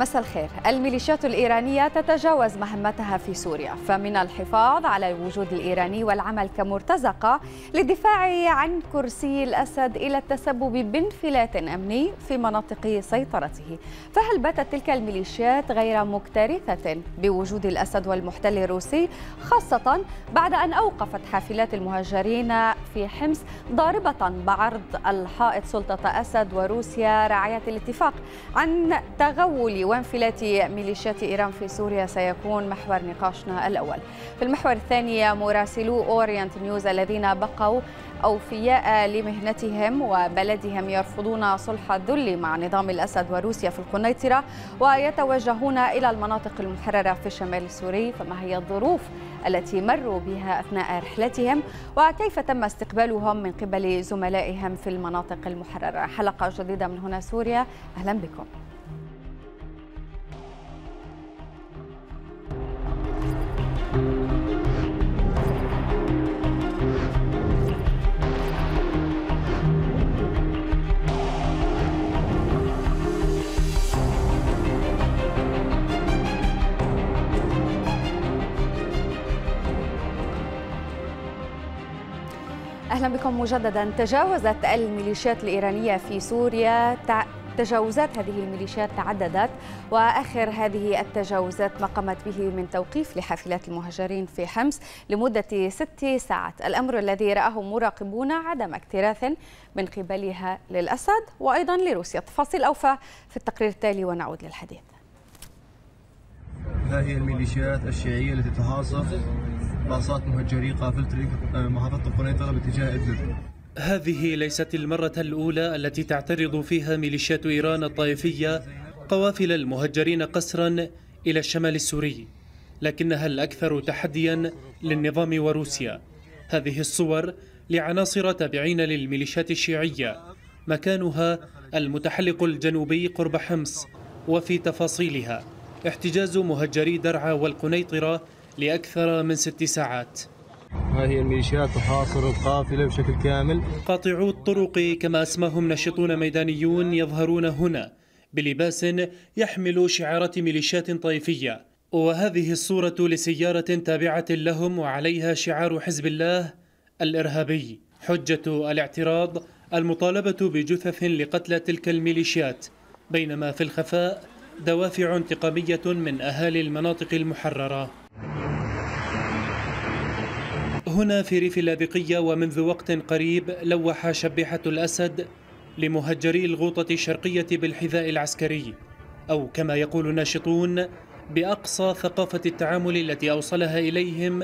مساء الخير الميليشيات الإيرانية تتجاوز مهمتها في سوريا فمن الحفاظ على الوجود الإيراني والعمل كمرتزقة للدفاع عن كرسي الأسد إلى التسبب بانفلات أمني في مناطق سيطرته فهل باتت تلك الميليشيات غير مكترثة بوجود الأسد والمحتل الروسي خاصة بعد أن أوقفت حافلات المهجرين في حمص ضاربة بعرض الحائط سلطة أسد وروسيا راعية الاتفاق عن تغول وانفلات ميليشيات إيران في سوريا سيكون محور نقاشنا الأول في المحور الثاني مراسلو أورينت نيوز الذين بقوا أوفياء لمهنتهم وبلدهم يرفضون صلح الذل مع نظام الأسد وروسيا في القنيطرة ويتوجهون إلى المناطق المحررة في الشمال السوري فما هي الظروف التي مروا بها أثناء رحلتهم وكيف تم استقبالهم من قبل زملائهم في المناطق المحررة حلقة جديدة من هنا سوريا أهلا بكم بكم مجددا تجاوزت الميليشيات الإيرانية في سوريا تجاوزات هذه الميليشيات تعددت واخر هذه التجاوزات ما قامت به من توقيف لحافلات المهجرين في حمص لمده ست ساعات، الامر الذي راه مراقبون عدم اكتراث من قبلها للاسد وايضا لروسيا، تفاصيل اوفى في التقرير التالي ونعود للحديث. هذه الميليشيات الشيعيه التي تتحاصر باصات مهجري قافلة آه، محافظة القنيطرة باتجاه إدلب هذه ليست المرة الأولى التي تعترض فيها ميليشيات إيران الطائفية قوافل المهجرين قسرا إلى الشمال السوري لكنها الأكثر تحديا للنظام وروسيا هذه الصور لعناصر تابعين للميليشيات الشيعية مكانها المتحلق الجنوبي قرب حمص وفي تفاصيلها احتجاز مهجري درعا والقنيطرة لأكثر من ست ساعات هذه الميليشيات تحاصر القافلة بشكل كامل قاطعو الطرق كما أسماهم ناشطون ميدانيون يظهرون هنا بلباس يحمل شعارات ميليشيات طائفية وهذه الصورة لسيارة تابعة لهم وعليها شعار حزب الله الإرهابي حجة الاعتراض المطالبة بجثث لقتل تلك الميليشيات بينما في الخفاء دوافع انتقامية من أهالي المناطق المحررة هنا في ريف اللاذقية ومنذ وقت قريب لوح شبيحة الأسد لمهجري الغوطة الشرقية بالحذاء العسكري أو كما يقول الناشطون بأقصى ثقافة التعامل التي أوصلها إليهم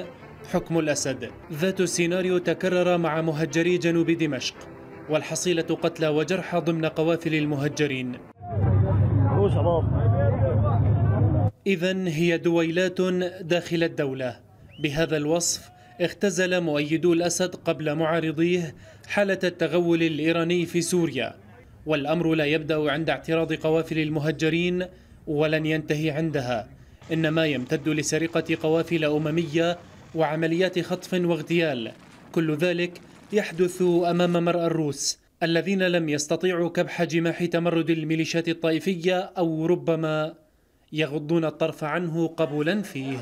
حكم الأسد ذات السيناريو تكرر مع مهجري جنوب دمشق والحصيلة قتلى وجرحى ضمن قوافل المهجرين شباب إذا هي دويلات داخل الدولة بهذا الوصف اختزل مؤيدو الأسد قبل معارضيه حالة التغول الإيراني في سوريا والأمر لا يبدأ عند اعتراض قوافل المهجرين ولن ينتهي عندها إنما يمتد لسرقة قوافل أممية وعمليات خطف واغتيال كل ذلك يحدث أمام مرأى الروس الذين لم يستطيعوا كبح جماح تمرد الميليشيات الطائفية أو ربما يغضون الطرف عنه قبولا فيه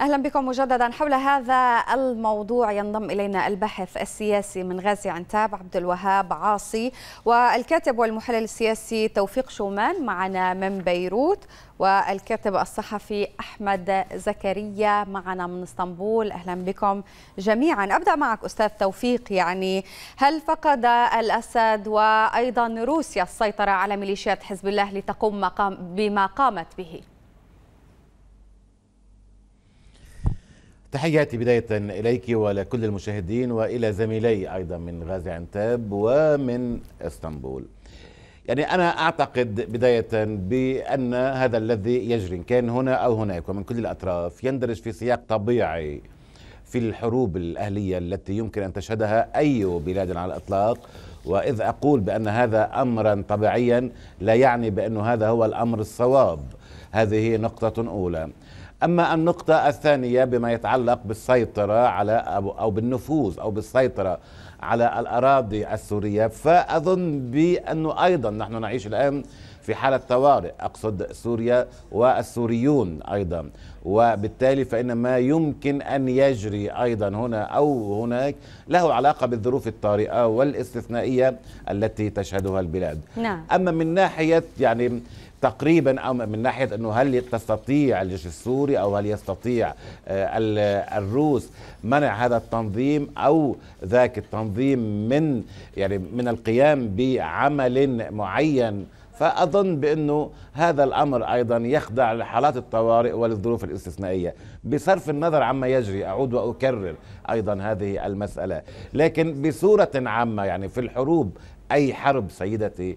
اهلا بكم مجددا حول هذا الموضوع ينضم الينا الباحث السياسي من غازي عنتاب عبد الوهاب عاصي والكاتب والمحلل السياسي توفيق شومان معنا من بيروت والكاتب الصحفي احمد زكريا معنا من اسطنبول اهلا بكم جميعا ابدا معك استاذ توفيق يعني هل فقد الاسد وايضا روسيا السيطره على ميليشيات حزب الله لتقوم بما قامت به؟ تحياتي بداية إليك ولكل المشاهدين وإلى زميلي أيضا من غازي عنتاب ومن اسطنبول يعني أنا أعتقد بداية بأن هذا الذي يجري كان هنا أو هناك ومن كل الأطراف يندرج في سياق طبيعي في الحروب الأهلية التي يمكن أن تشهدها أي بلاد على الإطلاق وإذ أقول بأن هذا أمرا طبيعيا لا يعني بأن هذا هو الأمر الصواب هذه نقطة أولى أما النقطة الثانية بما يتعلق بالسيطرة على أو بالنفوذ أو بالسيطرة على الأراضي السورية فأظن بأنه أيضا نحن نعيش الآن في حالة طوارئ أقصد سوريا والسوريون أيضا وبالتالي فإن ما يمكن أن يجري أيضا هنا أو هناك له علاقة بالظروف الطارئة والاستثنائية التي تشهدها البلاد نعم. أما من ناحية يعني تقريبا من ناحيه انه هل تستطيع الجيش السوري او هل يستطيع آه، الروس منع هذا التنظيم او ذاك التنظيم من يعني من القيام بعمل معين فأظن بأنه هذا الأمر أيضا يخضع لحالات الطوارئ وللظروف الاستثنائية بصرف النظر عما يجري أعود وأكرر أيضا هذه المسألة لكن بصورة عامة يعني في الحروب أي حرب سيدتي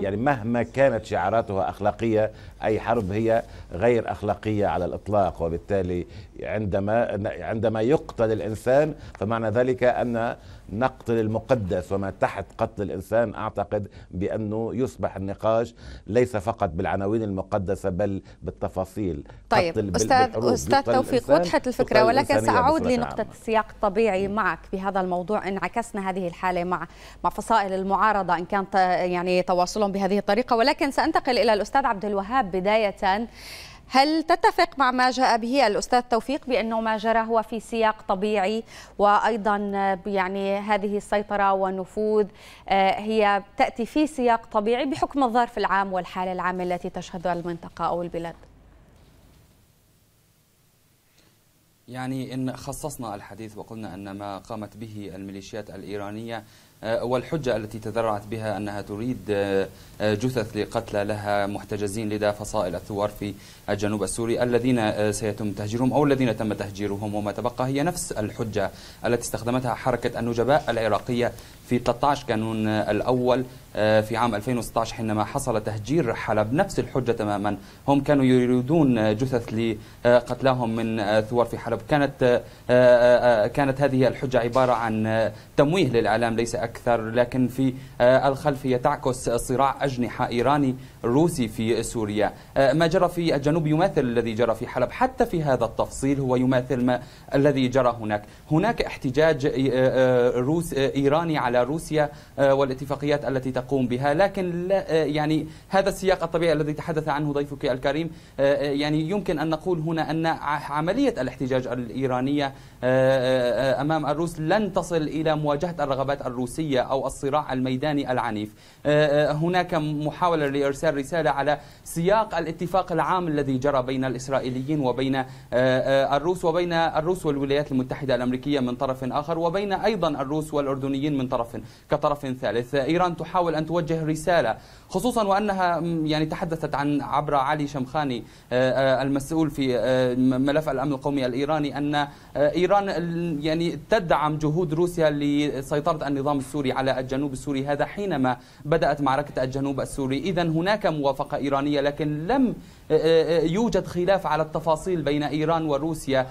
يعني مهما كانت شعاراتها أخلاقية أي حرب هي غير أخلاقية على الإطلاق وبالتالي عندما عندما يقتل الإنسان فمعنى ذلك أن نقتل المقدس وما تحت قتل الإنسان أعتقد بأنه يصبح النقاش ليس فقط بالعناوين المقدسة بل بالتفاصيل طيب أستاذ, أستاذ توفيق وضحت الفكرة ولكن سأعود لنقطة السياق الطبيعي معك بهذا الموضوع إن عكسنا هذه الحالة مع مع فصائل المعارضة إن كان يعني تواصلهم بهذه الطريقة ولكن سأنتقل إلى الأستاذ عبد الوهاب بداية هل تتفق مع ما جاء به الأستاذ توفيق بأنه ما جرى هو في سياق طبيعي وأيضا يعني هذه السيطرة والنفوذ آه، هي تأتي في سياق طبيعي بحكم الظرف العام والحالة العامة التي تشهدها المنطقة أو البلاد يعني إن خصصنا الحديث وقلنا أن ما قامت به الميليشيات الإيرانية آه، والحجة التي تذرعت بها أنها تريد آه، آه، جثث لقتلى لها محتجزين لدى فصائل الثوار في الجنوب السوري الذين سيتم تهجيرهم أو الذين تم تهجيرهم وما تبقى هي نفس الحجة التي استخدمتها حركة النجباء العراقية في 13 كانون الأول في عام 2016 حينما حصل تهجير حلب نفس الحجة تماما هم كانوا يريدون جثث لقتلاهم من ثوار في حلب كانت كانت هذه الحجة عبارة عن تمويه للإعلام ليس أكثر أكثر لكن في آه، الخلفية تعكس صراع أجنحة إيراني الروسي في سوريا آه، ما جرى في الجنوب يماثل الذي جرى في حلب حتى في هذا التفصيل هو يماثل ما الذي جرى هناك هناك احتجاج آه، آه، روس إيراني على روسيا والاتفاقيات التي تقوم بها لكن لا يعني هذا السياق الطبيعي الذي تحدث عنه ضيفك الكريم يعني يمكن أن نقول هنا أن عملية الاحتجاج الإيرانية أمام الروس لن تصل إلى مواجهة الرغبات الروسية أو الصراع الميداني العنيف هناك محاولة لإرسال الرسالة على سياق الاتفاق العام الذي جرى بين الإسرائيليين وبين آه، آه، الروس وبين الروس والولايات المتحدة الأمريكية من طرف آخر وبين أيضا الروس والأردنيين من طرف كطرف ثالث إيران تحاول أن توجه رسالة خصوصا وأنها يعني تحدثت عن عبر علي شمخاني آه، المسؤول في ملف الأمن القومي الإيراني أن إيران يعني تدعم جهود روسيا لسيطرة النظام السوري على الجنوب السوري هذا حينما بدأت معركة الجنوب السوري إذا هناك هناك موافقة إيرانية لكن لم آه، آه، آه، يوجد خلاف على التفاصيل بين إيران وروسيا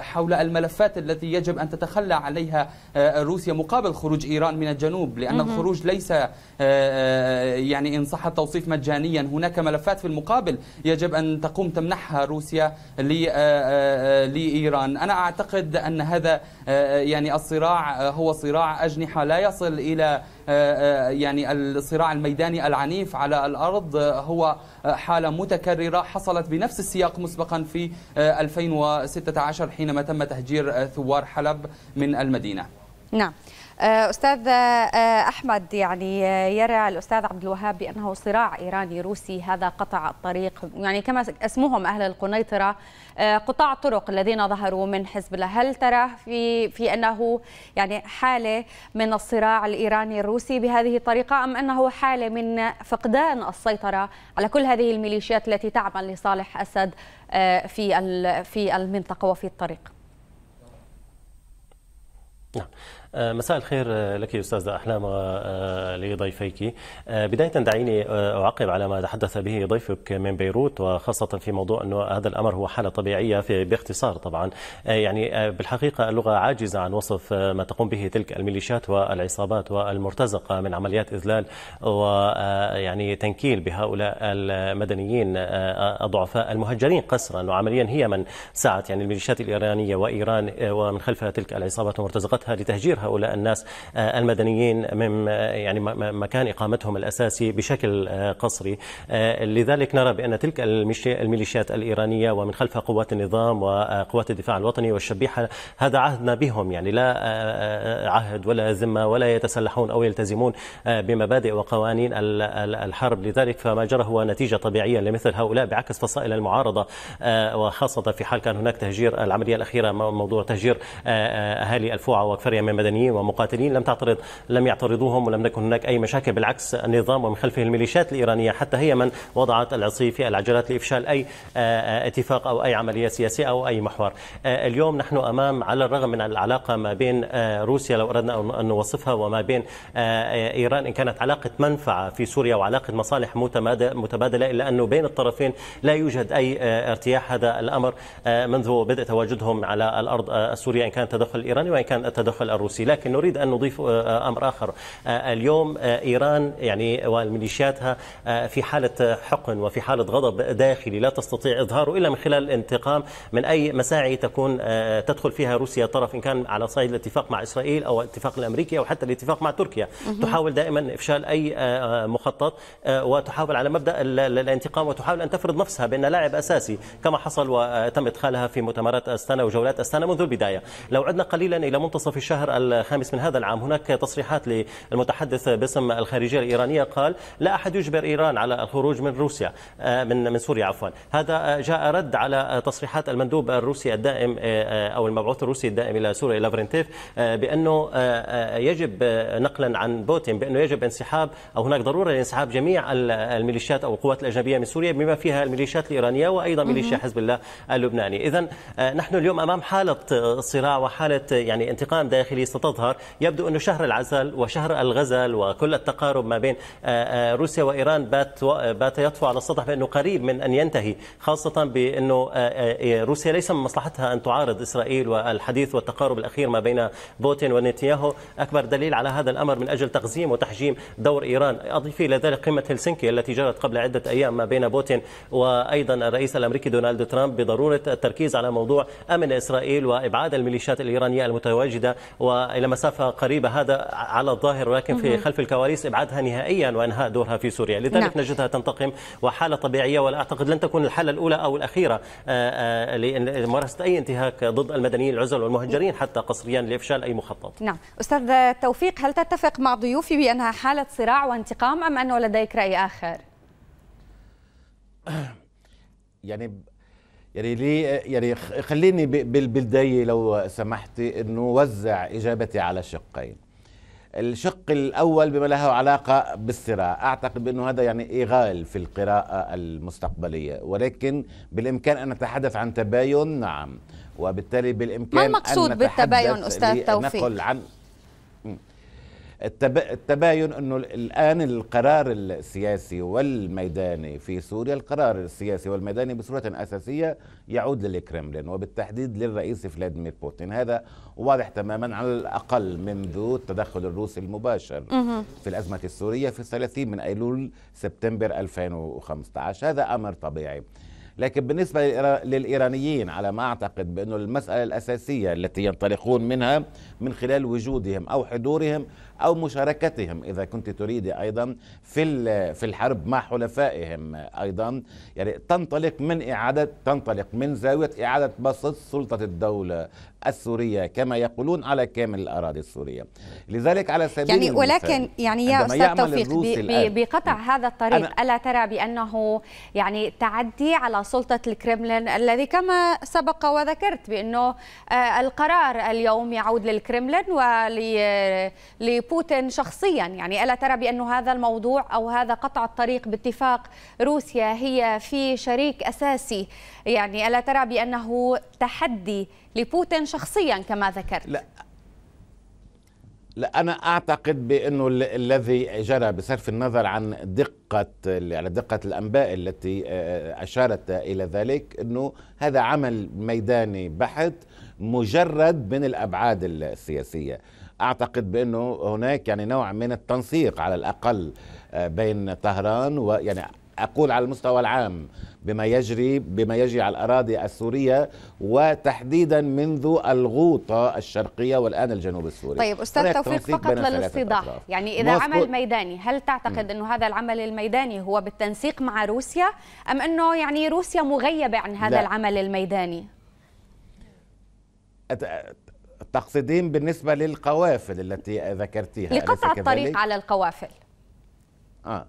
حول الملفات التي يجب أن تتخلى عليها روسيا مقابل خروج إيران من الجنوب لأن الخروج ليس يعني إن صح التوصيف مجانيا هناك ملفات في المقابل يجب أن تقوم تمنحها روسيا لإيران أنا أعتقد أن هذا يعني الصراع هو صراع أجنحة لا يصل إلى يعني الصراع الميداني العنيف على الأرض هو حالة متكررة مريرة حصلت بنفس السياق مسبقا في 2016 آه، حينما تم تهجير آه، ثوار حلب من المدينة نعم آه، استاذ آه، احمد يعني آه، يرى الاستاذ عبد الوهاب بانه صراع ايراني روسي هذا قطع الطريق يعني كما اسمهم اهل القنيطره قطاع طرق الذين ظهروا من حزب الله هل ترى في في انه يعني حاله من الصراع الايراني الروسي بهذه الطريقه ام انه حاله من فقدان السيطره على كل هذه الميليشيات التي تعمل لصالح اسد في في المنطقه وفي الطريق نعم آه، مساء الخير آه، لك استاذة أحلام ولضيفيك آه، بداية دعيني أعقب على ما تحدث به ضيفك من بيروت وخاصة في موضوع أنه هذا الأمر هو حالة طبيعية في باختصار طبعا يعني بالحقيقة اللغة عاجزة عن وصف ما تقوم به تلك الميليشيات والعصابات والمرتزقة من عمليات إذلال ويعني تنكيل بهؤلاء المدنيين الضعفاء المهجرين قسرا وعمليا هي من سعت يعني الميليشيات الإيرانية وإيران ومن خلفها تلك العصابات ومرتزقتها لتهجير تطهير هؤلاء الناس آه، المدنيين من يعني مكان اقامتهم الاساسي بشكل آه، قصري آه، لذلك نرى بان تلك الميليشيات الايرانيه ومن خلفها قوات النظام وقوات الدفاع الوطني والشبيحه هذا عهدنا بهم يعني لا عهد ولا ذمه ولا يتسلحون او يلتزمون بمبادئ وقوانين الحرب لذلك فما جرى هو نتيجه طبيعيه لمثل هؤلاء بعكس فصائل المعارضه وخاصه في حال كان هناك تهجير العمليه الاخيره موضوع تهجير اهالي الفوعه وكفريه من المدنيين ومقاتلين لم تعترض لم يعترضوهم ولم تكن هناك أي مشاكل بالعكس النظام ومن خلفه الميليشيات الإيرانية حتى هي من وضعت العصي في العجلات لإفشال أي آه، آه، اتفاق أو أي عملية سياسية أو أي محور آه، اليوم نحن أمام على الرغم من العلاقة ما بين روسيا لو أردنا أن نوصفها وما بين إيران إن كانت علاقة منفعة في سوريا وعلاقة مصالح متبادلة إلا أنه بين الطرفين لا يوجد أي ارتياح هذا الأمر منذ بدء تواجدهم على الأرض السورية إن كان التدخل الإيراني وإن كان التدخل الروسي الروسي لكن نريد أن نضيف آه، آه، أمر آخر آه، اليوم إيران يعني وميليشياتها في حالة حقن وفي حالة غضب داخلي لا تستطيع إظهاره إلا من خلال الانتقام من أي مساعي تكون تدخل فيها روسيا طرف إن كان على صعيد الاتفاق مع إسرائيل أو الاتفاق الأمريكي أو حتى الاتفاق مع تركيا تحاول دائما إفشال أي مخطط وتحاول على مبدأ الانتقام وتحاول أن تفرض نفسها بأن لاعب أساسي كما حصل وتم إدخالها في مؤتمرات أستانا وجولات أستانا منذ البداية لو عدنا قليلا إلى منتصف الشهر الخامس من هذا العام هناك تصريحات للمتحدث باسم الخارجية الإيرانية قال لا أحد يجبر إيران على الخروج من روسيا آه، من من سوريا عفوا هذا آه، جاء رد على آه، تصريحات المندوب الروسي الدائم أو المبعوث الروسي الدائم إلى سوريا لافرنتيف بأنه يجب نقلا عن بوتين بأنه يجب انسحاب أو هناك ضرورة لانسحاب جميع الميليشيات أو القوات الأجنبية من سوريا بما فيها الميليشيات الإيرانية وأيضا ميليشيا حزب الله اللبناني إذا نحن اليوم أمام حالة صراع وحالة يعني انتقام داخلي ستظهر يبدو أنه شهر العزل وشهر الغزل وكل التقارب ما بين آه، آه، روسيا وإيران بات بات يطفو على السطح بأنه قريب من أن ينتهي خاصة بأنه آه، روسيا ليس من مصلحتها أن تعارض إسرائيل والحديث والتقارب الأخير ما بين بوتين ونتنياهو أكبر دليل على هذا الأمر من أجل تقزيم وتحجيم دور إيران أضيف إلى ذلك قمة هلسنكي التي جرت قبل عدة أيام ما بين بوتين وأيضا الرئيس الأمريكي دونالد ترامب بضرورة التركيز على موضوع أمن إسرائيل وإبعاد الميليشيات الإيرانية المتواجدة و إلى مسافة قريبة هذا على الظاهر ولكن في خلف الكواليس إبعادها نهائيا وإنهاء دورها في سوريا لذلك نعم. نجدها تنتقم وحالة طبيعية ولا أعتقد لن تكون الحالة الأولى أو الأخيرة آه، آه، لممارسة أي انتهاك ضد المدنيين العزل والمهجرين نعم. حتى قصريا لإفشال أي مخطط نعم أستاذ توفيق هل تتفق مع ضيوفي بأنها حالة صراع وانتقام أم أنه لديك رأي آخر؟ يعني يعني لي يعني خليني بالبدايه لو سمحتي انه وزع اجابتي على شقين الشق الاول بما له علاقه بالصراع اعتقد بانه هذا يعني ايغال في القراءه المستقبليه ولكن بالامكان ان نتحدث عن تباين نعم وبالتالي بالامكان ما المقصود بالتباين استاذ توفيق نقل عن التباين انه الان القرار السياسي والميداني في سوريا القرار السياسي والميداني بصوره اساسيه يعود للكرملين وبالتحديد للرئيس فلاديمير بوتين هذا واضح تماما على الاقل منذ التدخل الروسي المباشر في الازمه السوريه في 30 من ايلول سبتمبر 2015 هذا امر طبيعي لكن بالنسبة للإيرانيين على ما أعتقد بانه المسألة الأساسية التي ينطلقون منها من خلال وجودهم أو حضورهم أو مشاركتهم إذا كنت تريد أيضا في في الحرب مع حلفائهم أيضا يعني تنطلق من إعادة تنطلق من زاوية إعادة بسط سلطة الدولة السورية كما يقولون على كامل الأراضي السورية لذلك على سبيل يعني ولكن يعني يا أستاذ توفيق بقطع هذا الطريق ألا ترى بأنه يعني تعدي على سلطة الكرملين الذي كما سبق وذكرت بأنه آه، القرار اليوم يعود للكرملين للكرملين ولبوتين شخصيا يعني ألا ترى بأن هذا الموضوع أو هذا قطع الطريق باتفاق روسيا هي في شريك أساسي يعني ألا ترى بأنه تحدي لبوتين شخصيا كما ذكرت لا لا انا اعتقد بانه الذي جرى بصرف النظر عن دقه على دقه الانباء التي آه، آه، اشارت الى ذلك انه هذا عمل ميداني بحت مجرد من الابعاد السياسيه اعتقد بانه هناك يعني نوع من التنسيق على الاقل آه، بين طهران ويعني اقول على المستوى العام بما يجري بما يجري على الاراضي السوريه وتحديدا منذ الغوطه الشرقيه والان الجنوب السوري. طيب استاذ توفيق فقط للاستيضاح، يعني اذا عمل ميداني هل تعتقد انه هذا العمل الميداني هو بالتنسيق مع روسيا ام انه يعني روسيا مغيبه عن هذا لا. العمل الميداني؟ تقصدين بالنسبة للقوافل التي ذكرتيها لقطع الطريق على القوافل آه.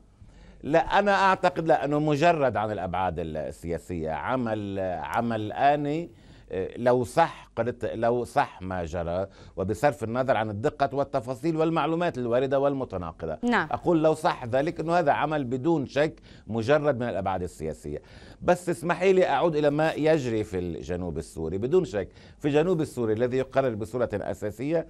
لا أنا أعتقد لأنه مجرد عن الأبعاد السياسية عمل عمل آني آه، لو صح قلت لو صح ما جرى وبصرف النظر عن الدقة والتفاصيل والمعلومات الواردة والمتناقضة نعم. أقول لو صح ذلك أنه هذا عمل بدون شك مجرد من الأبعاد السياسية بس اسمحي لي أعود إلى ما يجري في الجنوب السوري بدون شك في الجنوب السوري الذي يقرر بصورة أساسية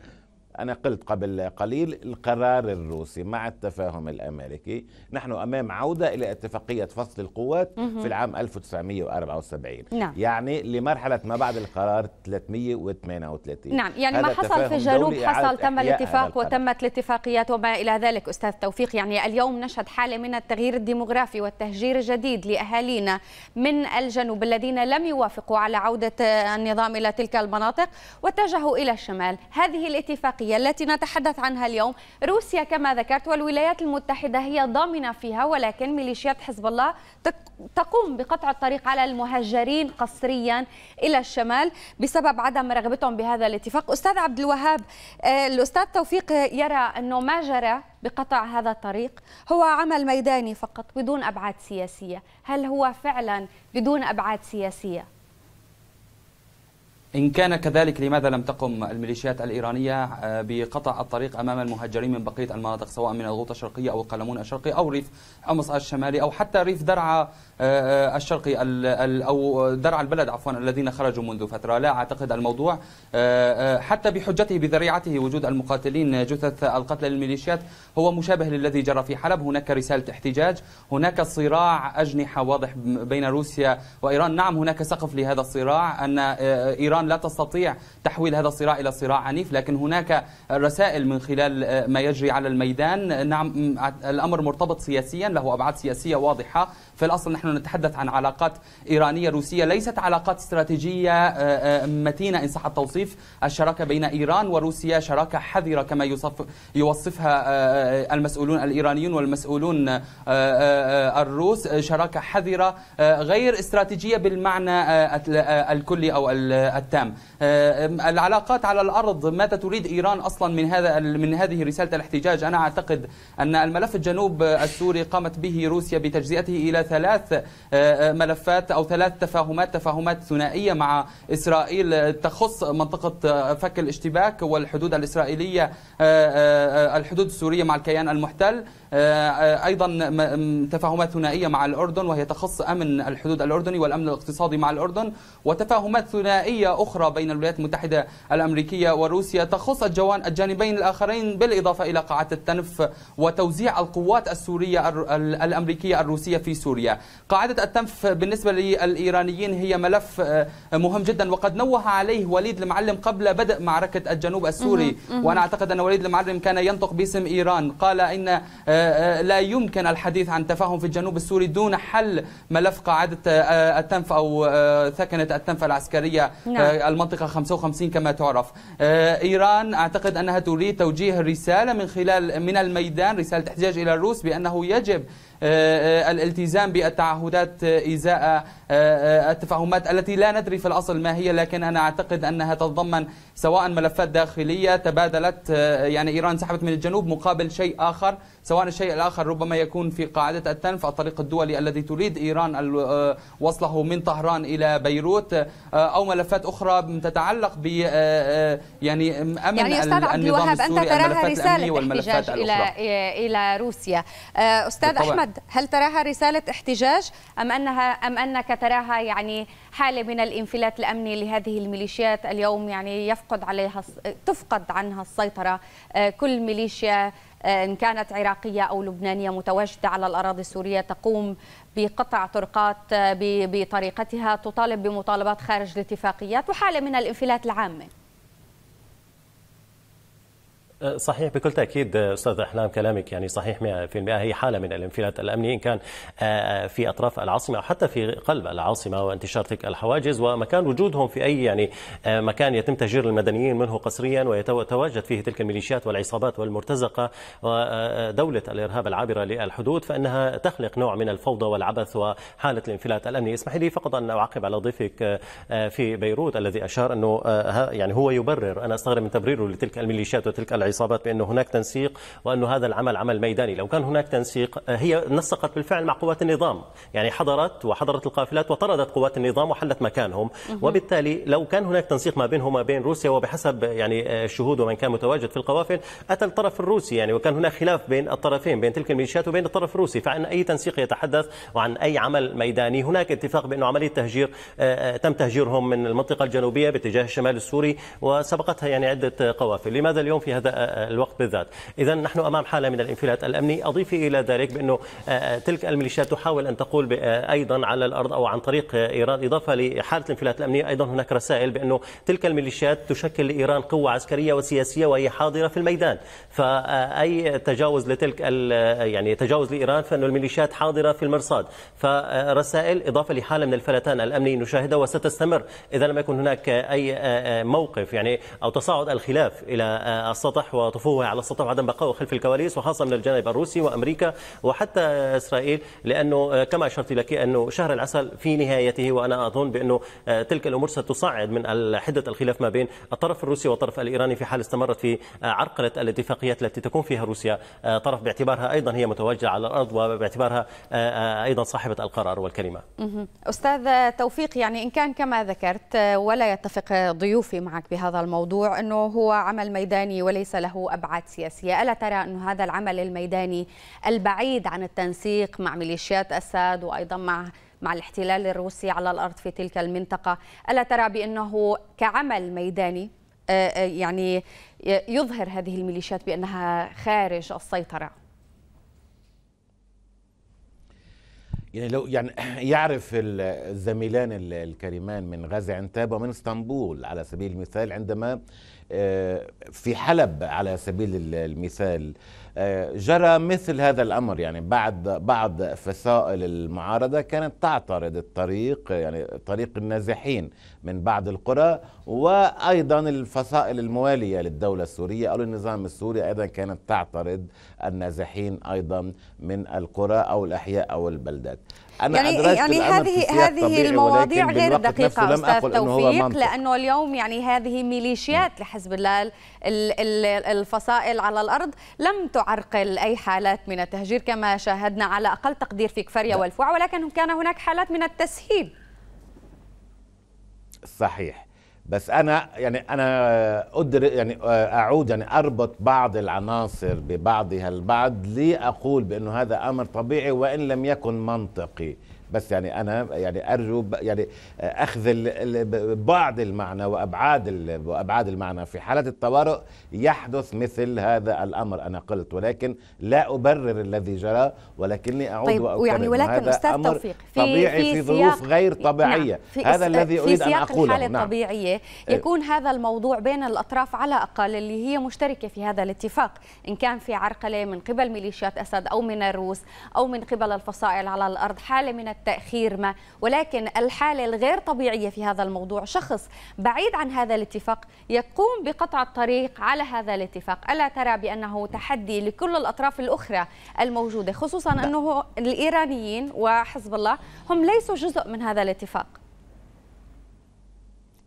أنا قلت قبل قليل القرار الروسي مع التفاهم الأمريكي نحن أمام عودة إلى اتفاقية فصل القوات في العام 1974 نعم. يعني لمرحلة ما بعد القرار 338 نعم يعني ما حصل في جنوب حصل تم الاتفاق وتمت الاتفاقيات وما إلى ذلك أستاذ توفيق يعني اليوم نشهد حالة من التغيير الديمغرافي والتهجير الجديد لأهالينا من الجنوب الذين لم يوافقوا على عودة النظام إلى تلك المناطق واتجهوا إلى الشمال هذه الاتفاقية الغذائية التي نتحدث عنها اليوم روسيا كما ذكرت والولايات المتحدة هي ضامنة فيها ولكن ميليشيات حزب الله تقوم بقطع الطريق على المهجرين قسريا إلى الشمال بسبب عدم رغبتهم بهذا الاتفاق أستاذ عبد الوهاب آه، الأستاذ توفيق يرى أنه ما جرى بقطع هذا الطريق هو عمل ميداني فقط بدون أبعاد سياسية هل هو فعلا بدون أبعاد سياسية؟ إن كان كذلك لماذا لم تقم الميليشيات الإيرانية آه، بقطع الطريق أمام المهجرين من بقية المناطق سواء من الغوطة الشرقية أو القلمون الشرقي أو ريف حمص الشمالي أو حتى ريف درعا آه، آه، الشرقي أو درعا البلد عفوا الذين خرجوا منذ فترة لا أعتقد الموضوع حتى بحجته بذريعته وجود المقاتلين جثث القتلى للميليشيات هو مشابه للذي جرى في حلب هناك رسالة احتجاج هناك صراع أجنحة واضح بين روسيا وإيران نعم هناك سقف لهذا الصراع أن إيران لا تستطيع تحويل هذا الصراع إلى صراع عنيف لكن هناك رسائل من خلال ما يجري على الميدان نعم الأمر مرتبط سياسيا له أبعاد سياسية واضحة في الأصل نحن نتحدث عن علاقات إيرانية روسية ليست علاقات استراتيجية آه، آه، متينة إن صح التوصيف الشراكة بين إيران وروسيا شراكة حذرة كما يوصف يوصفها آه، المسؤولون الإيرانيون والمسؤولون الروس شراكة حذرة غير استراتيجية بالمعنى الكلي أو التام العلاقات على الأرض ماذا تريد إيران أصلا من هذا من هذه رسالة الاحتجاج أنا أعتقد أن الملف الجنوب السوري قامت به روسيا بتجزئته إلى ثلاث آه، آه، ملفات أو ثلاث تفاهمات تفاهمات ثنائية مع إسرائيل آه، تخص منطقة فك الاشتباك والحدود الإسرائيلية الحدود السورية مع الكيان المحتل أيضا تفاهمات ثنائية مع الأردن وهي تخص أمن الحدود الأردني والأمن الاقتصادي مع الأردن وتفاهمات ثنائية أخرى بين الولايات المتحدة الأمريكية وروسيا تخص الجانبين الآخرين بالإضافة إلى قاعه التنف وتوزيع القوات السورية الأمريكية الروسية في سوريا سوريا قاعدة التنف بالنسبة للإيرانيين هي ملف آه، مهم جدا وقد نوه عليه وليد المعلم قبل بدء معركة الجنوب السوري وأنا أعتقد أن وليد المعلم كان ينطق باسم إيران قال إن آه، آه، لا يمكن الحديث عن تفاهم في الجنوب السوري دون حل ملف قاعدة التنف أو ثكنة التنف العسكرية نعم. المنطقة 55 كما تعرف إيران أعتقد أنها تريد توجيه رسالة من خلال من الميدان رسالة احتجاج إلى الروس بأنه يجب آه، آه، الالتزام بالتعهدات آه، إزاء التفاهمات التي لا ندري في الأصل ما هي لكن أنا أعتقد أنها تتضمن سواء ملفات داخلية تبادلت يعني إيران سحبت من الجنوب مقابل شيء آخر سواء الشيء الآخر ربما يكون في قاعدة التنف الطريق الدولي الذي تريد إيران آه، وصله من طهران إلى بيروت آه، أو ملفات أخرى تتعلق ب آه، يعني أمن يعني أستاذ عبد الوهاب أنت تراها رسالة احتجاج إلى إلى روسيا أستاذ بالطبع. أحمد هل تراها رسالة احتجاج أم أنها أم أنك تراها يعني حالة من الانفلات الأمني لهذه الميليشيات اليوم يعني يفقد عليها تفقد عنها السيطرة كل ميليشيا آه، إن كانت عراقية أو لبنانية متواجدة على الأراضي السورية تقوم بقطع طرقات آه، بطريقتها تطالب بمطالبات خارج الاتفاقيات وحالة من الانفلات العامة أه، صحيح بكل تاكيد أه، استاذ احلام كلامك يعني صحيح 100% هي حاله من الانفلات الامني ان كان أه، في اطراف العاصمه او حتى في قلب العاصمه وانتشار تلك الحواجز ومكان وجودهم في اي يعني مكان يتم تهجير المدنيين منه قسريا ويتواجد فيه تلك الميليشيات والعصابات والمرتزقه ودوله الارهاب العابره للحدود فانها تخلق نوع من الفوضى والعبث وحاله الانفلات الامني اسمح لي فقط ان اعقب على ضيفك في بيروت الذي اشار انه يعني هو يبرر انا استغرب من تبريره لتلك الميليشيات وتلك العصابات العصابات بأن هناك تنسيق وأن هذا العمل عمل ميداني لو كان هناك تنسيق آه، هي نسقت بالفعل مع قوات النظام يعني حضرت وحضرت القافلات وطردت قوات النظام وحلت مكانهم وبالتالي لو كان هناك تنسيق ما بينهم وما بين روسيا وبحسب يعني آه، الشهود ومن كان متواجد في القوافل أتى الطرف الروسي يعني وكان هناك خلاف بين الطرفين بين تلك الميليشيات وبين الطرف الروسي فعن أي تنسيق يتحدث وعن أي عمل ميداني هناك اتفاق بأنه عملية تهجير آه، تم تهجيرهم من المنطقة الجنوبية باتجاه الشمال السوري وسبقتها يعني عدة قوافل لماذا اليوم في هذا الوقت بالذات إذا نحن أمام حالة من الانفلات الأمني أضيف إلى ذلك بأنه آه، تلك الميليشيات تحاول أن تقول آه، أيضا على الأرض أو عن طريق آه، إيران إضافة لحالة الانفلات الأمنية أيضا هناك رسائل بأنه تلك الميليشيات تشكل لإيران قوة عسكرية وسياسية وهي حاضرة في الميدان فأي تجاوز لتلك يعني تجاوز لإيران فأن الميليشيات حاضرة في المرصاد فرسائل إضافة لحالة من الفلتان الأمني نشاهدها وستستمر إذا لم يكن هناك أي موقف يعني أو تصاعد الخلاف إلى السطح النجاح وطفوه على السطح وعدم بقائه خلف الكواليس وخاصه من الجانب الروسي وامريكا وحتى اسرائيل لانه آه، كما اشرت لك انه شهر العسل في نهايته وانا اظن بانه آه، تلك الامور ستصعد من حده الخلاف ما بين الطرف الروسي والطرف الايراني في حال استمرت في آه، عرقله الاتفاقيات التي تكون فيها روسيا طرف باعتبارها ايضا هي متواجده على الارض وباعتبارها ايضا صاحبه القرار والكلمه. استاذ توفيق يعني ان كان كما ذكرت ولا يتفق ضيوفي معك بهذا الموضوع انه هو عمل ميداني وليس له أبعاد سياسية ألا ترى أن هذا العمل الميداني البعيد عن التنسيق مع ميليشيات أسد وأيضا مع مع الاحتلال الروسي على الأرض في تلك المنطقة ألا ترى بأنه كعمل ميداني آه، آه، يعني يظهر هذه الميليشيات بأنها خارج السيطرة يعني لو يعني يعرف الزميلان الكريمان من غازي عنتاب ومن اسطنبول على سبيل المثال عندما آه، في حلب على سبيل المثال آه، جرى مثل هذا الامر يعني بعد بعض فصائل المعارضه كانت تعترض الطريق يعني طريق النازحين من بعض القرى وايضا الفصائل المواليه للدوله السوريه او للنظام السوري ايضا كانت تعترض النازحين ايضا من القرى او الاحياء او البلدات أنا يعني يعني هذه هذه المواضيع غير دقيقه استاذ توفيق لانه اليوم يعني هذه ميليشيات لحزب الله الفصائل على الارض لم تعد عرقل أي حالات من التهجير كما شاهدنا على أقل تقدير في كفريا والفوع ولكن كان هناك حالات من التسهيل صحيح بس انا يعني انا أدر يعني اعود يعني اربط بعض العناصر ببعضها البعض لاقول بانه هذا امر طبيعي وان لم يكن منطقي بس يعني انا يعني ارجو يعني آه، اخذ بعض المعنى وابعاد وابعاد المعنى في حاله الطوارئ يحدث مثل هذا الامر انا قلت ولكن لا ابرر الذي جرى ولكني اعود طيب واقول يعني ولكن هذا استاذ أمر توفيق في طبيعي في, في ظروف غير نعم، طبيعيه نعم في هذا الذي اريد ان اقوله في سياق الحاله نعم. الطبيعيه نعم. يكون هذا الموضوع بين الاطراف على الاقل اللي هي مشتركه في هذا الاتفاق ان كان في عرقله من قبل ميليشيات اسد او من الروس او من قبل الفصائل على الارض حاله من تأخير ما ولكن الحالة الغير طبيعية في هذا الموضوع شخص بعيد عن هذا الاتفاق يقوم بقطع الطريق على هذا الاتفاق ألا ترى بأنه تحدي لكل الأطراف الأخرى الموجودة خصوصا نعم. أنه الإيرانيين وحزب الله هم ليسوا جزء من هذا الاتفاق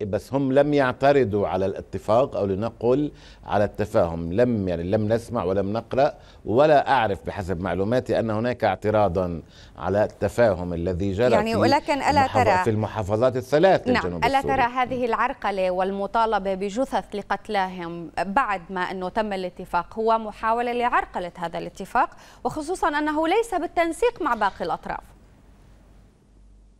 بس هم لم يعترضوا على الاتفاق او لنقل على التفاهم لم يعني لم نسمع ولم نقرا ولا اعرف بحسب معلوماتي ان هناك اعتراضا على التفاهم الذي جرى يعني ولكن الا ترى في المحافظات الثلاث نعم الجنوب الا السوري. ترى هذه العرقله والمطالبه بجثث لقتلاهم بعد ما انه تم الاتفاق هو محاوله لعرقله هذا الاتفاق وخصوصا انه ليس بالتنسيق مع باقي الاطراف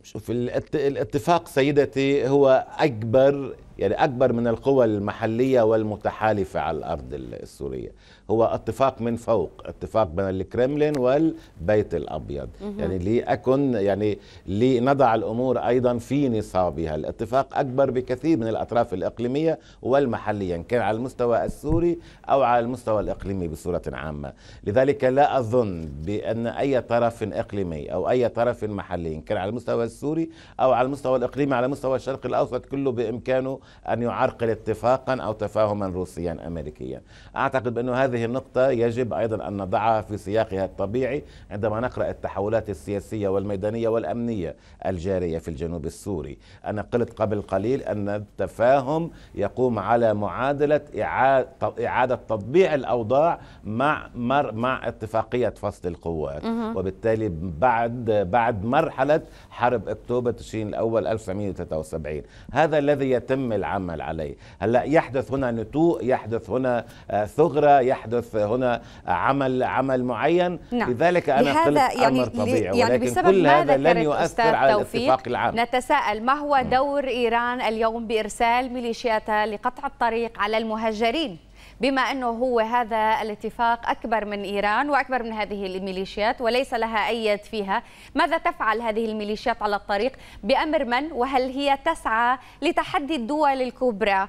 شوف الاتفاق سيدتي هو اكبر يعني اكبر من القوى المحليه والمتحالفه على الارض السوريه هو اتفاق من فوق اتفاق بين الكرملين والبيت الابيض يعني لأكن يعني لنضع الامور ايضا في نصابها الاتفاق اكبر بكثير من الاطراف الاقليميه والمحليه إن كان على المستوى السوري او على المستوى الاقليمي بصوره عامه لذلك لا اظن بان اي طرف اقليمي او اي طرف محلي إن كان على المستوى السوري او على المستوى الاقليمي على مستوى الشرق الاوسط كله بامكانه ان يعرقل اتفاقا او تفاهما روسيا امريكيا اعتقد بانه هذا هذه النقطة يجب أيضا أن نضعها في سياقها الطبيعي عندما نقرأ التحولات السياسية والميدانية والأمنية الجارية في الجنوب السوري أنا قلت قبل قليل أن التفاهم يقوم على معادلة إعادة تطبيع الأوضاع مع مر مع اتفاقية فصل القوات وبالتالي بعد بعد مرحلة حرب أكتوبر تشرين الأول 1973 هذا الذي يتم العمل عليه هلا يحدث هنا نتوء يحدث هنا آه، ثغرة يحدث يحدث هنا عمل عمل معين نعم. لذلك انا قلت يعني امر طبيعي يعني ولكن بسبب كل هذا لن يؤثر على الاتفاق العام نتساءل ما هو نعم. دور ايران اليوم بارسال ميليشياتها لقطع الطريق على المهجرين بما أنه هو هذا الاتفاق أكبر من إيران وأكبر من هذه الميليشيات وليس لها أي يد فيها ماذا تفعل هذه الميليشيات على الطريق بأمر من وهل هي تسعى لتحدي الدول الكبرى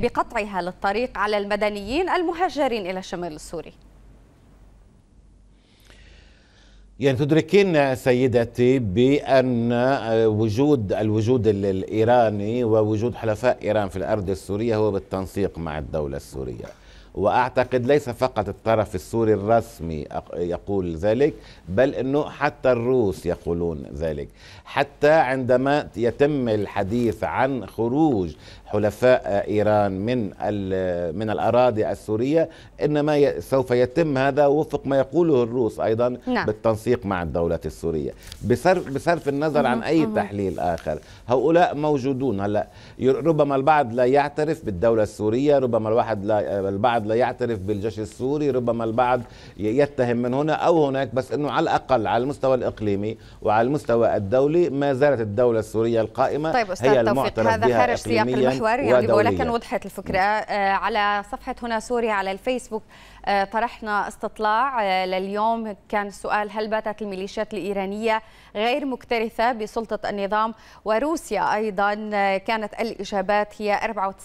بقطعها للطريق على المدنيين المهاجرين إلى الشمال السوري يعني تدركين سيدتي بأن آه، وجود الوجود الإيراني ووجود حلفاء إيران في الأرض السورية هو بالتنسيق مع الدولة السورية وأعتقد ليس فقط الطرف السوري الرسمي يقول ذلك بل أنه حتى الروس يقولون ذلك حتى عندما يتم الحديث عن خروج حلفاء إيران من من الأراضي السورية إنما سوف يتم هذا وفق ما يقوله الروس أيضا نعم. بالتنسيق مع الدولة السورية بصرف, بصرف النظر عن أي تحليل آخر هؤلاء موجودون هلا ربما البعض لا يعترف بالدولة السورية ربما الواحد لا البعض لا يعترف بالجيش السوري ربما البعض يتهم من هنا أو هناك بس أنه على الأقل على المستوى الإقليمي وعلى المستوى الدولي ما زالت الدولة السورية القائمة طيب أستاذ هي المعترف هذا بها خارج سياق المحور الاكوار يعني بقول لك كان وضحت الفكره آه، على صفحه هنا سوريا على الفيسبوك آه، طرحنا استطلاع آه، لليوم كان السؤال هل باتت الميليشيات الإيرانية غير مكترثة بسلطة النظام وروسيا أيضا آه، كانت الإجابات هي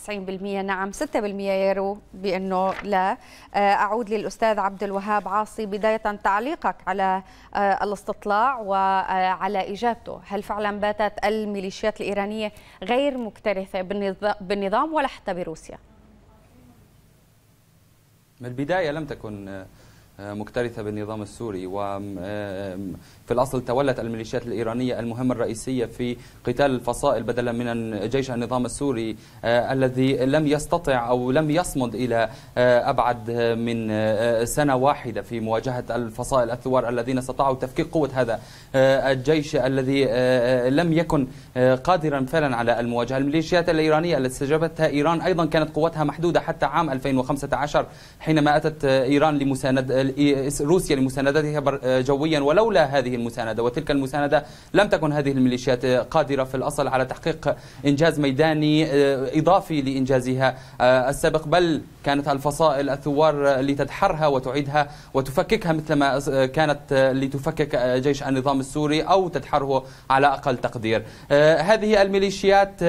94% نعم 6% يروا بأنه لا أعود للأستاذ عبد الوهاب عاصي بداية تعليقك على الاستطلاع وعلى إجابته هل فعلا باتت الميليشيات الإيرانية غير مكترثة بالنظام ولا حتى بروسيا؟ من البداية لم تكن آه، مكترثة بالنظام السوري و في الأصل تولت الميليشيات الإيرانية المهمة الرئيسية في قتال الفصائل بدلا من جيش النظام السوري آه، الذي لم يستطع أو لم يصمد إلى آه، أبعد من آه، سنة واحدة في مواجهة الفصائل الثوار الذين استطاعوا تفكيك قوة هذا الجيش الذي لم يكن قادرا فعلا على المواجهة الميليشيات الإيرانية التي استجابتها إيران أيضا كانت قوتها محدودة حتى عام 2015 حينما أتت إيران لمساند روسيا لمساندتها جويا ولولا هذه المساندة وتلك المساندة لم تكن هذه الميليشيات قادرة في الأصل على تحقيق إنجاز ميداني آه، إضافي لإنجازها آه، السابق بل كانت الفصائل الثوار لتدحرها وتعيدها وتفككها مثلما آه، كانت لتفكك جيش النظام السوري أو تدحره على أقل تقدير هذه الميليشيات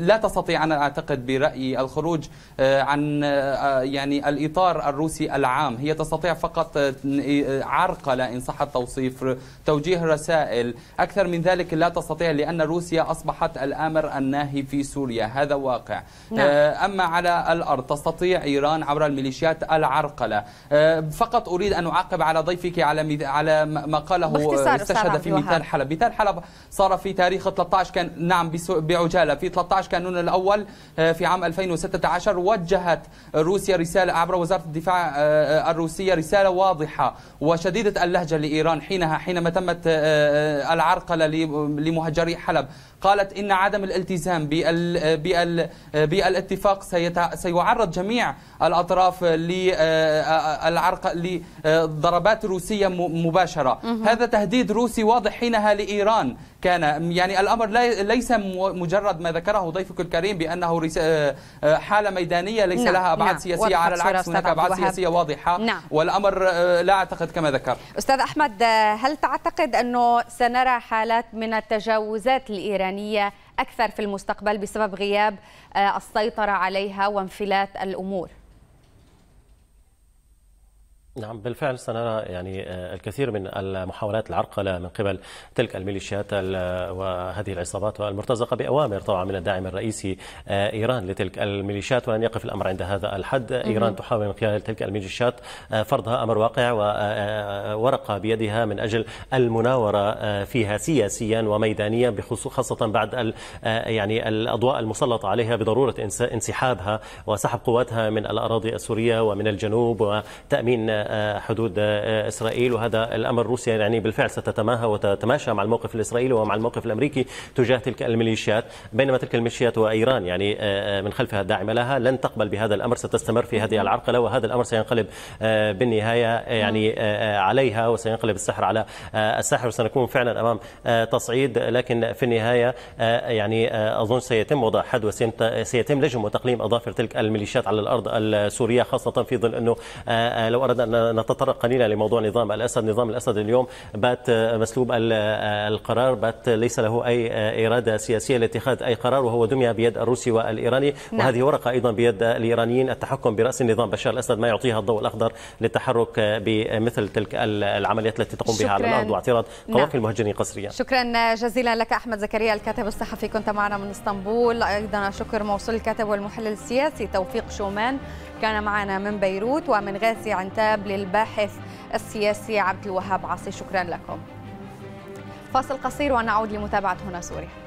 لا تستطيع أنا أعتقد برأيي الخروج عن يعني الإطار الروسي العام هي تستطيع فقط عرقلة إن صح التوصيف توجيه رسائل أكثر من ذلك لا تستطيع لأن روسيا أصبحت الآمر الناهي في سوريا هذا واقع نعم. آه، أما على الأرض تستطيع إيران عبر الميليشيات العرقلة آه، فقط أريد أن أعقب على ضيفك على على ما قاله آه، استشهد في مثال حلب مثال حلب صار في تاريخ 13 كان نعم بعجالة في 13 كانون الأول في عام 2016 وجهت روسيا رسالة عبر وزارة الدفاع الروسية رسالة واضحة وشديدة اللهجة لإيران حينها حينما تمت آه، آه، العرقلة لمهجري حلب قالت إن عدم الالتزام بالاتفاق سيعرض جميع الأطراف للعرق آه، لضربات آه، روسية مباشرة هذا تهديد روسي واضح حينها لإيران كان يعني الأمر ليس مجرد ما ذكره ضيفك الكريم بأنه آه، حالة ميدانية ليس نعم. لها أبعاد نعم. سياسية على العكس هناك أبعاد سياسية واضحة نعم. والأمر لا أعتقد كما ذكر أستاذ أحمد هل تعتقد أنه سنرى حالات من التجاوزات الإيرانية الايرانيه أكثر في المستقبل بسبب غياب آه، السيطرة عليها وانفلات الأمور نعم بالفعل سنرى يعني آه، الكثير من المحاولات العرقله من قبل تلك الميليشيات وهذه العصابات المرتزقه باوامر طبعا من الداعم الرئيسي آه، ايران لتلك الميليشيات ولن يقف الامر عند هذا الحد ايران تحاول من خلال تلك الميليشيات آه، فرضها امر واقع وورقه بيدها من اجل المناوره فيها سياسيا وميدانيا بخصوص خاصه بعد يعني الاضواء المسلطه عليها بضروره انسحابها وسحب قواتها من الاراضي السوريه ومن الجنوب وتامين حدود آه، إسرائيل وهذا الأمر روسيا يعني بالفعل ستتماهى وتتماشى مع الموقف الإسرائيلي ومع الموقف الأمريكي تجاه تلك الميليشيات بينما تلك الميليشيات وإيران يعني آه، آه، من خلفها الداعمة لها لن تقبل بهذا الأمر ستستمر في هذه العرقلة وهذا الأمر سينقلب بالنهاية يعني عليها وسينقلب السحر على الساحر وسنكون فعلا أمام تصعيد لكن في النهاية يعني أظن سيتم وضع حد وسيتم لجم وتقليم أظافر تلك الميليشيات على الأرض السورية خاصة في ظل أنه لو أردنا أن نتطرق قليلا لموضوع نظام الاسد، نظام الاسد اليوم بات مسلوب القرار، بات ليس له اي اراده سياسيه لاتخاذ اي قرار وهو دمي بيد الروسي والايراني، نعم. وهذه ورقه ايضا بيد الايرانيين التحكم براس النظام بشار الاسد ما يعطيها الضوء الاخضر للتحرك بمثل تلك العمليات التي تقوم بها على الارض واعتراض نعم. قوافل نعم. المهجرين قسريا. شكرا جزيلا لك احمد زكريا الكاتب الصحفي كنت معنا من اسطنبول، ايضا شكر موصول الكاتب والمحلل السياسي توفيق شومان كان معنا من بيروت ومن غازي عنتاب للباحث السياسي عبد الوهاب عاصي شكرا لكم فاصل قصير ونعود لمتابعة هنا سوريا